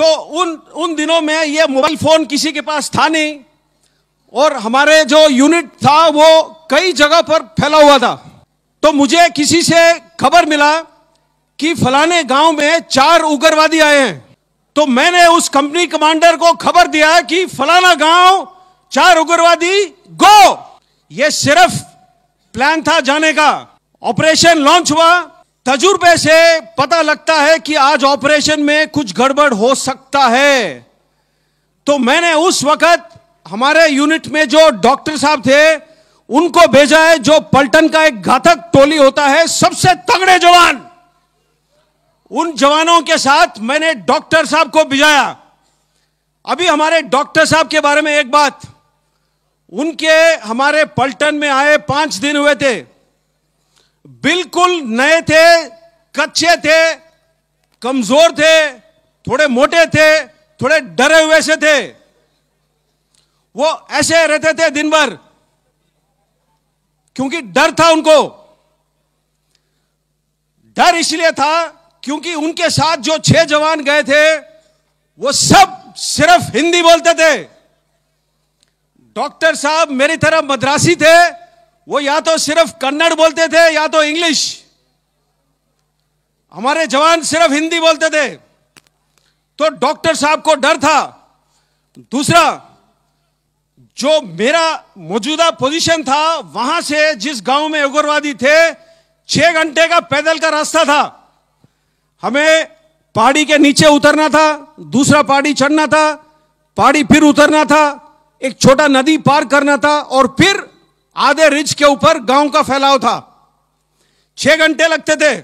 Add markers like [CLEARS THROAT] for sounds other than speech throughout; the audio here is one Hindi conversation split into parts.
तो उन उन दिनों में ये मोबाइल फोन किसी के पास था नहीं और हमारे जो यूनिट था वो कई जगह पर फैला हुआ था तो मुझे किसी से खबर मिला कि फलाने गांव में चार उग्रवादी आए हैं तो मैंने उस कंपनी कमांडर को खबर दिया कि फलाना गांव चार उग्रवादी गो ये सिर्फ प्लान था जाने का ऑपरेशन लॉन्च हुआ तजुर्बे से पता लगता है कि आज ऑपरेशन में कुछ गड़बड़ हो सकता है तो मैंने उस वक्त हमारे यूनिट में जो डॉक्टर साहब थे उनको भेजा है जो पलटन का एक घातक टोली होता है सबसे तगड़े जवान उन जवानों के साथ मैंने डॉक्टर साहब को भिजाया अभी हमारे डॉक्टर साहब के बारे में एक बात उनके हमारे पलटन में आए पांच दिन हुए थे बिल्कुल नए थे कच्चे थे कमजोर थे थोड़े मोटे थे थोड़े डरे हुए से थे वो ऐसे रहते थे दिन भर क्योंकि डर था उनको डर इसलिए था क्योंकि उनके साथ जो छह जवान गए थे वो सब सिर्फ हिंदी बोलते थे डॉक्टर साहब मेरी तरह मद्रासी थे वो या तो सिर्फ कन्नड़ बोलते थे या तो इंग्लिश हमारे जवान सिर्फ हिंदी बोलते थे तो डॉक्टर साहब को डर था दूसरा जो मेरा मौजूदा पोजीशन था वहां से जिस गांव में उग्रवादी थे छह घंटे का पैदल का रास्ता था हमें पहाड़ी के नीचे उतरना था दूसरा पहाड़ी चढ़ना था पहाड़ी फिर उतरना था एक छोटा नदी पार करना था और फिर आधे रिज के ऊपर गांव का फैलाव था छह घंटे लगते थे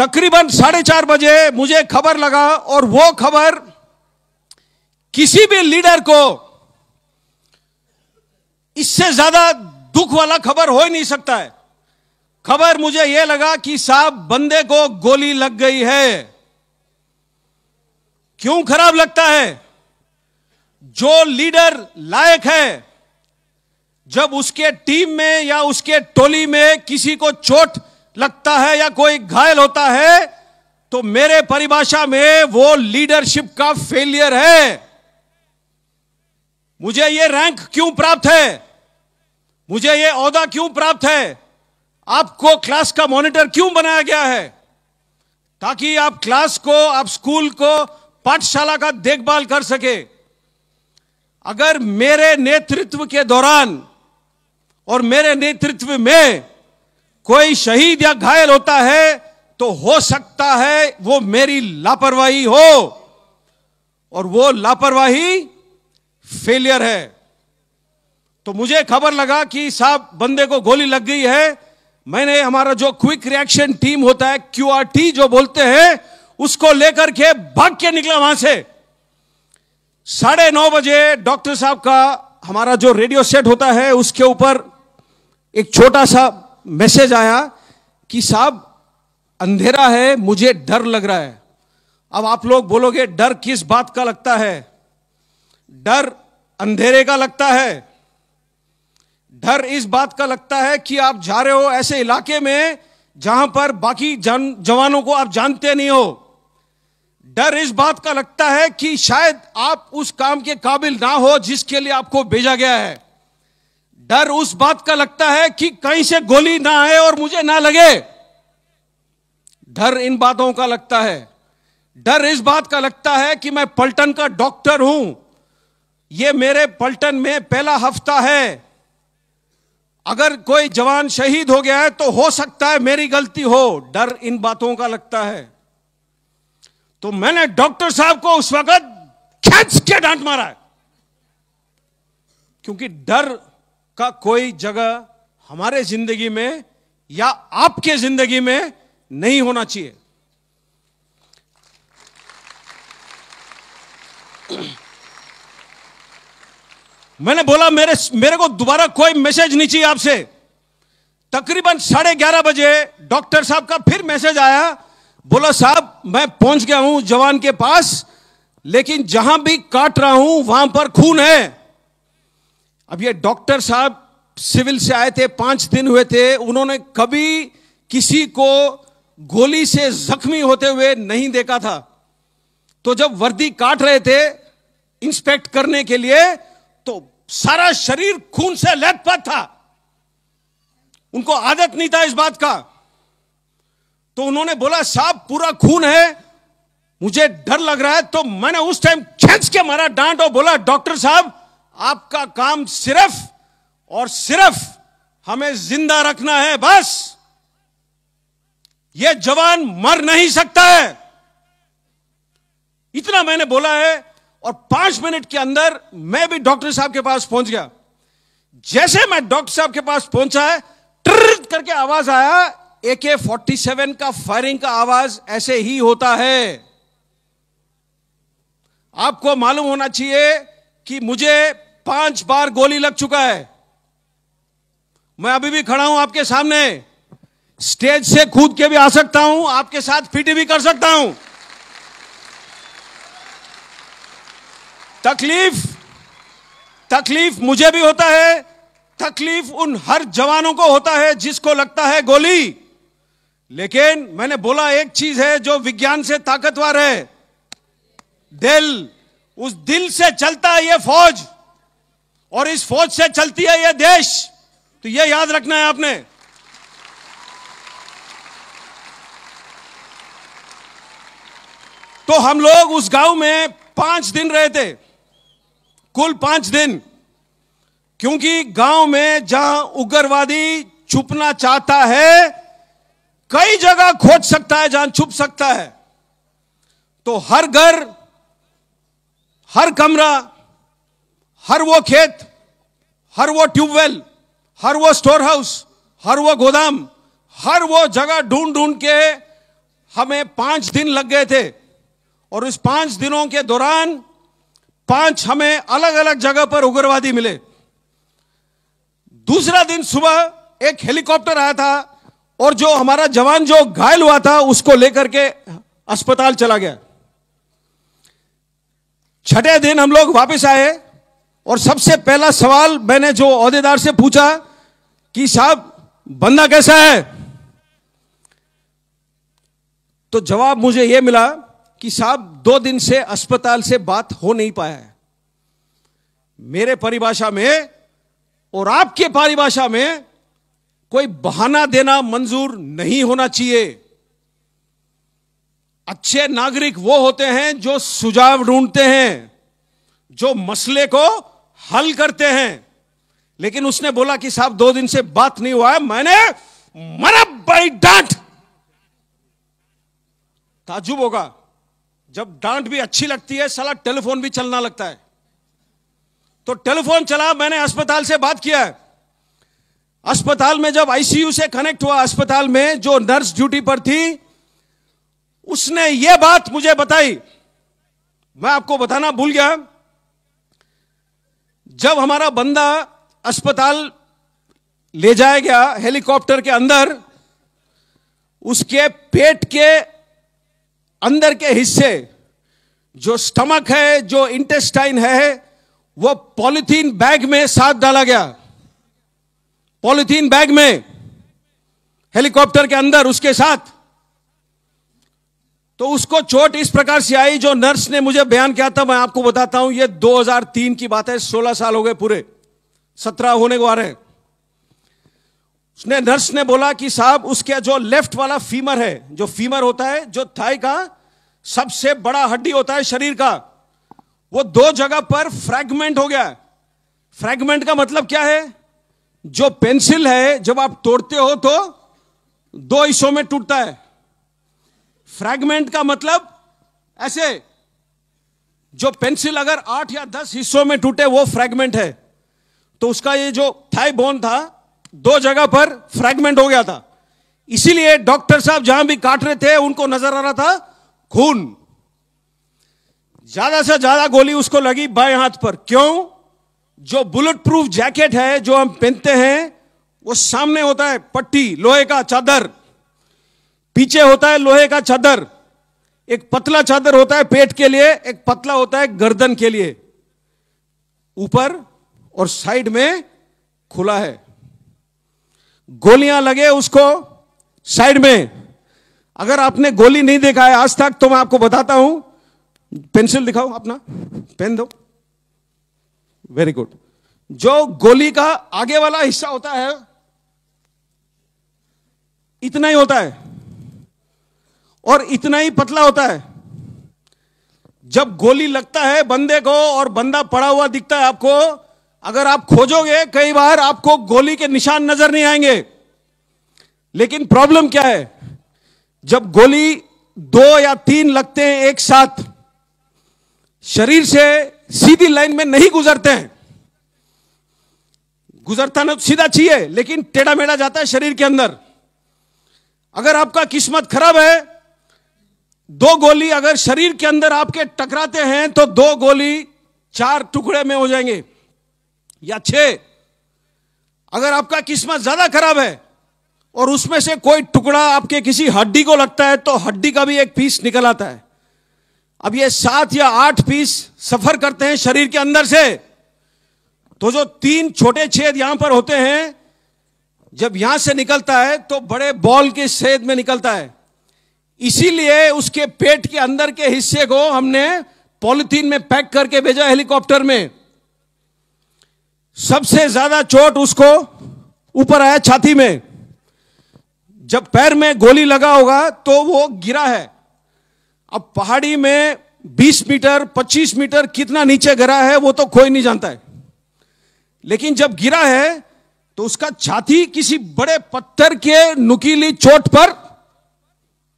तकरीबन साढ़े चार बजे मुझे खबर लगा और वो खबर किसी भी लीडर को इससे ज्यादा दुख वाला खबर हो ही नहीं सकता है खबर मुझे यह लगा कि साहब बंदे को गोली लग गई है क्यों खराब लगता है जो लीडर लायक है जब उसके टीम में या उसके टोली में किसी को चोट लगता है या कोई घायल होता है तो मेरे परिभाषा में वो लीडरशिप का फेलियर है मुझे ये रैंक क्यों प्राप्त है मुझे ये औहदा क्यों प्राप्त है आपको क्लास का मॉनिटर क्यों बनाया गया है ताकि आप क्लास को आप स्कूल को पाठशाला का देखभाल कर सके अगर मेरे नेतृत्व के दौरान और मेरे नेतृत्व में कोई शहीद या घायल होता है तो हो सकता है वो मेरी लापरवाही हो और वो लापरवाही फेलियर है तो मुझे खबर लगा कि साहब बंदे को गोली लग गई है मैंने हमारा जो क्विक रिएक्शन टीम होता है क्यूआरटी जो बोलते हैं उसको लेकर के भाग के निकला वहां से साढ़े नौ बजे डॉक्टर साहब का हमारा जो रेडियो सेट होता है उसके ऊपर एक छोटा सा मैसेज आया कि साहब अंधेरा है मुझे डर लग रहा है अब आप लोग बोलोगे डर किस बात का लगता है डर अंधेरे का लगता है डर इस बात का लगता है कि आप जा रहे हो ऐसे इलाके में जहां पर बाकी जन जवानों को आप जानते नहीं हो डर इस बात का लगता है कि शायद आप उस काम के काबिल ना हो जिसके लिए आपको भेजा गया है डर उस बात का लगता है कि कहीं से गोली ना आए और मुझे ना लगे डर इन बातों का लगता है डर इस बात का लगता है कि मैं पलटन का डॉक्टर हूं यह मेरे पलटन में पहला हफ्ता है अगर कोई जवान शहीद हो गया है तो हो सकता है मेरी गलती हो डर इन बातों का लगता है तो मैंने डॉक्टर साहब को उस वक्त खेच के डांट मारा है क्योंकि डर का कोई जगह हमारे जिंदगी में या आपके जिंदगी में नहीं होना चाहिए [CLEARS THROAT] मैंने बोला मेरे मेरे को दोबारा कोई मैसेज नहीं चाहिए आपसे तकरीबन साढ़े ग्यारह बजे डॉक्टर साहब का फिर मैसेज आया बोला साहब मैं पहुंच गया हूं जवान के पास लेकिन जहां भी काट रहा हूं वहां पर खून है अब ये डॉक्टर साहब सिविल से आए थे पांच दिन हुए थे उन्होंने कभी किसी को गोली से जख्मी होते हुए नहीं देखा था तो जब वर्दी काट रहे थे इंस्पेक्ट करने के लिए तो सारा शरीर खून से लथपथ था उनको आदत नहीं था इस बात का तो उन्होंने बोला साहब पूरा खून है मुझे डर लग रहा है तो मैंने उस टाइम खेच के मारा डांट और बोला डॉक्टर साहब आपका काम सिर्फ और सिर्फ हमें जिंदा रखना है बस यह जवान मर नहीं सकता है इतना मैंने बोला है और पांच मिनट के अंदर मैं भी डॉक्टर साहब के पास पहुंच गया जैसे मैं डॉक्टर साहब के पास पहुंचा है ट्र करके आवाज आया ए के फोर्टी सेवन का फायरिंग का आवाज ऐसे ही होता है आपको मालूम होना चाहिए कि मुझे पांच बार गोली लग चुका है मैं अभी भी खड़ा हूं आपके सामने स्टेज से कूद के भी आ सकता हूं आपके साथ पीटी भी कर सकता हूं तकलीफ तकलीफ मुझे भी होता है तकलीफ उन हर जवानों को होता है जिसको लगता है गोली लेकिन मैंने बोला एक चीज है जो विज्ञान से ताकतवर है दिल उस दिल से चलता है ये फौज और इस फौज से चलती है यह देश तो यह याद रखना है आपने तो हम लोग उस गांव में पांच दिन रहे थे कुल पांच दिन क्योंकि गांव में जहां उग्रवादी छुपना चाहता है कई जगह खोज सकता है जहां छुप सकता है तो हर घर हर कमरा हर वो खेत हर वो ट्यूबवेल हर वो स्टोर हाउस हर वो गोदाम हर वो जगह ढूंढ ढूंढ के हमें पांच दिन लग गए थे और उस पांच दिनों के दौरान पांच हमें अलग अलग जगह पर उग्रवादी मिले दूसरा दिन सुबह एक हेलीकॉप्टर आया था और जो हमारा जवान जो घायल हुआ था उसको लेकर के अस्पताल चला गया छठे दिन हम लोग वापस आए और सबसे पहला सवाल मैंने जो अहदेदार से पूछा कि साहब बंदा कैसा है तो जवाब मुझे यह मिला कि साहब दो दिन से अस्पताल से बात हो नहीं पाया है मेरे परिभाषा में और आपके परिभाषा में कोई बहाना देना मंजूर नहीं होना चाहिए अच्छे नागरिक वो होते हैं जो सुझाव ढूंढते हैं जो मसले को हल करते हैं लेकिन उसने बोला कि साहब दो दिन से बात नहीं हुआ है मैंने मरा बड़ी डांट ताजुब होगा जब डांट भी अच्छी लगती है साला टेलीफोन भी चलना लगता है तो टेलीफोन चला मैंने अस्पताल से बात किया है अस्पताल में जब आईसीयू से कनेक्ट हुआ अस्पताल में जो नर्स ड्यूटी पर थी उसने यह बात मुझे बताई मैं आपको बताना भूल गया जब हमारा बंदा अस्पताल ले जाया गया हेलीकॉप्टर के अंदर उसके पेट के अंदर के हिस्से जो स्टमक है जो इंटेस्टाइन है वो पॉलिथीन बैग में साथ डाला गया पॉलिथीन बैग में हेलीकॉप्टर के अंदर उसके साथ तो उसको चोट इस प्रकार से आई जो नर्स ने मुझे बयान किया था मैं आपको बताता हूं ये 2003 की बात है 16 साल हो गए पूरे 17 होने को आ रहे उसने नर्स ने बोला कि साहब उसके जो लेफ्ट वाला फीमर है जो फीमर होता है जो थाई का सबसे बड़ा हड्डी होता है शरीर का वो दो जगह पर फ्रैगमेंट हो गया फ्रैगमेंट का मतलब क्या है जो पेंसिल है जब आप तोड़ते हो तो दो हिस्सों में टूटता है फ्रैगमेंट का मतलब ऐसे जो पेंसिल अगर आठ या दस हिस्सों में टूटे वो फ्रैगमेंट है तो उसका ये जो थाई बोन था दो जगह पर फ्रैगमेंट हो गया था इसीलिए डॉक्टर साहब जहां भी काट रहे थे उनको नजर आ रहा था खून ज्यादा से ज्यादा गोली उसको लगी बाएं हाथ पर क्यों जो बुलेट प्रूफ जैकेट है जो हम पहनते हैं वो सामने होता है पट्टी लोहे का चादर पीछे होता है लोहे का चादर एक पतला चादर होता है पेट के लिए एक पतला होता है गर्दन के लिए ऊपर और साइड में खुला है गोलियां लगे उसको साइड में अगर आपने गोली नहीं देखा है आज तक तो मैं आपको बताता हूं पेंसिल दिखाओ अपना पेन दो वेरी गुड जो गोली का आगे वाला हिस्सा होता है इतना ही होता है और इतना ही पतला होता है जब गोली लगता है बंदे को और बंदा पड़ा हुआ दिखता है आपको अगर आप खोजोगे कई बार आपको गोली के निशान नजर नहीं आएंगे लेकिन प्रॉब्लम क्या है जब गोली दो या तीन लगते हैं एक साथ शरीर से सीधी लाइन में नहीं गुजरते हैं गुजरता ना तो सीधा चाहिए लेकिन टेढ़ा मेढ़ा जाता है शरीर के अंदर अगर आपका किस्मत खराब है दो गोली अगर शरीर के अंदर आपके टकराते हैं तो दो गोली चार टुकड़े में हो जाएंगे या छह अगर आपका किस्मत ज्यादा खराब है और उसमें से कोई टुकड़ा आपके किसी हड्डी को लगता है तो हड्डी का भी एक पीस निकल आता है अब ये सात या आठ पीस सफर करते हैं शरीर के अंदर से तो जो तीन छोटे छेद यहां पर होते हैं जब यहां से निकलता है तो बड़े बॉल के छेद में निकलता है इसीलिए उसके पेट के अंदर के हिस्से को हमने पॉलिथीन में पैक करके भेजा हेलीकॉप्टर में सबसे ज्यादा चोट उसको ऊपर आया छाती में जब पैर में गोली लगा होगा तो वो गिरा है अब पहाड़ी में 20 मीटर 25 मीटर कितना नीचे गिरा है वो तो कोई नहीं जानता है लेकिन जब गिरा है तो उसका छाती किसी बड़े पत्थर के नुकीली चोट पर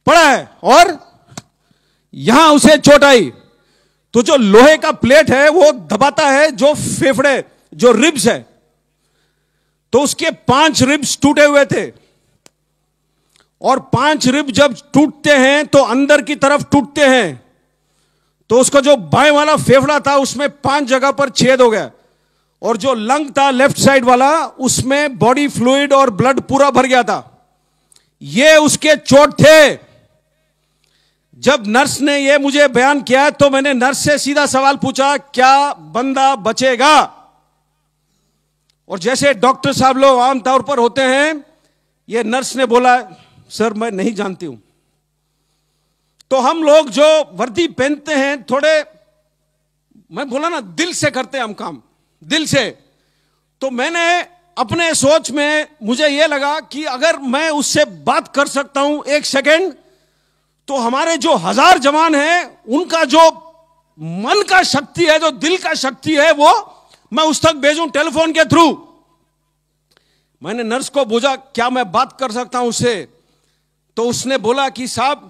पड़ा है और यहां उसे चोट आई तो जो लोहे का प्लेट है वो दबाता है जो फेफड़े जो रिब्स है तो उसके पांच रिब्स टूटे हुए थे और पांच रिब जब टूटते हैं तो अंदर की तरफ टूटते हैं तो उसका जो बाएं वाला फेफड़ा था उसमें पांच जगह पर छेद हो गया और जो लंग था लेफ्ट साइड वाला उसमें बॉडी फ्लूड और ब्लड पूरा भर गया था ये उसके चोट थे जब नर्स ने यह मुझे बयान किया तो मैंने नर्स से सीधा सवाल पूछा क्या बंदा बचेगा और जैसे डॉक्टर साहब लोग आमतौर पर होते हैं ये नर्स ने बोला सर मैं नहीं जानती हूं तो हम लोग जो वर्दी पहनते हैं थोड़े मैं बोला ना दिल से करते हैं हम काम दिल से तो मैंने अपने सोच में मुझे यह लगा कि अगर मैं उससे बात कर सकता हूं एक सेकेंड तो हमारे जो हजार जवान हैं उनका जो मन का शक्ति है जो दिल का शक्ति है वो मैं उस तक भेजूं टेलीफोन के थ्रू मैंने नर्स को बोझा क्या मैं बात कर सकता हूं उससे तो उसने बोला कि साहब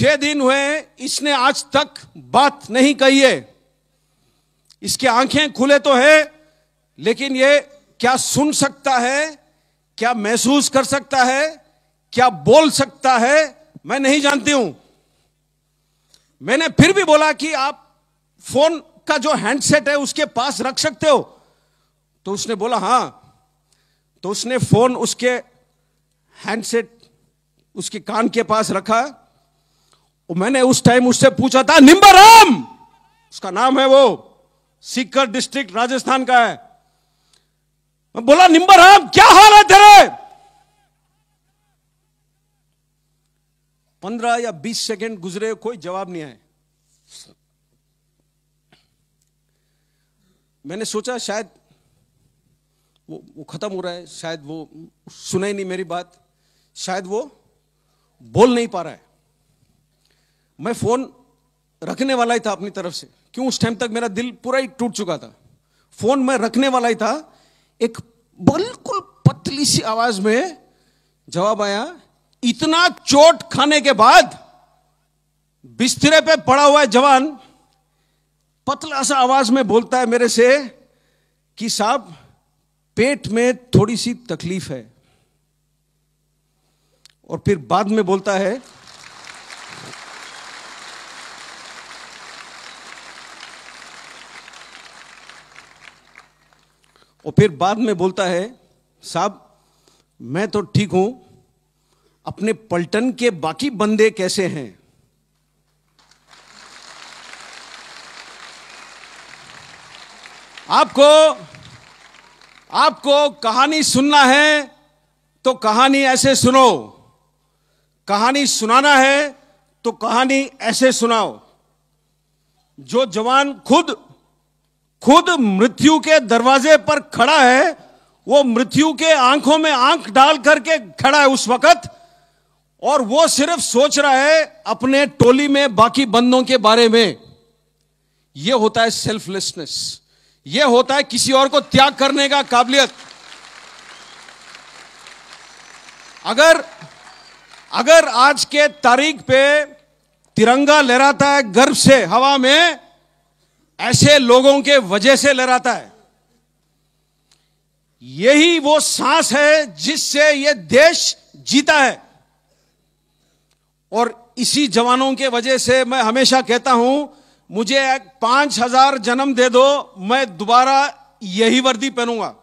छह दिन हुए इसने आज तक बात नहीं कही है इसकी आंखें खुले तो है लेकिन ये क्या सुन सकता है क्या महसूस कर सकता है क्या बोल सकता है मैं नहीं जानती हूं मैंने फिर भी बोला कि आप फोन का जो हैंडसेट है उसके पास रख सकते हो तो उसने बोला हां तो उसने फोन उसके हैंडसेट उसके कान के पास रखा और मैंने उस टाइम उससे पूछा था निम्बाराम उसका नाम है वो सीकर डिस्ट्रिक्ट राजस्थान का है मैं बोला निम्बाराम क्या हाल है पंद्रह या बीस सेकंड गुजरे कोई जवाब नहीं आए मैंने सोचा शायद वो वो खत्म हो रहा है शायद वो सुना ही नहीं मेरी बात शायद वो बोल नहीं पा रहा है मैं फोन रखने वाला ही था अपनी तरफ से क्यों उस टाइम तक मेरा दिल पूरा ही टूट चुका था फोन मैं रखने वाला ही था एक बिल्कुल पतली सी आवाज में जवाब आया इतना चोट खाने के बाद बिस्तरे पे पड़ा हुआ जवान पतला सा आवाज में बोलता है मेरे से कि साहब पेट में थोड़ी सी तकलीफ है और फिर बाद में बोलता है और फिर बाद में बोलता है साहब मैं तो ठीक हूं अपने पलटन के बाकी बंदे कैसे हैं आपको आपको कहानी सुनना है तो कहानी ऐसे सुनो कहानी सुनाना है तो कहानी ऐसे सुनाओ जो जवान खुद खुद मृत्यु के दरवाजे पर खड़ा है वो मृत्यु के आंखों में आंख डाल करके खड़ा है उस वक्त और वो सिर्फ सोच रहा है अपने टोली में बाकी बंदों के बारे में ये होता है सेल्फलेसनेस ये होता है किसी और को त्याग करने का काबिलियत अगर अगर आज के तारीख पे तिरंगा लहराता है गर्व से हवा में ऐसे लोगों के वजह से लहराता है यही वो सांस है जिससे ये देश जीता है और इसी जवानों के वजह से मैं हमेशा कहता हूं मुझे पांच हजार जन्म दे दो मैं दोबारा यही वर्दी पहनूंगा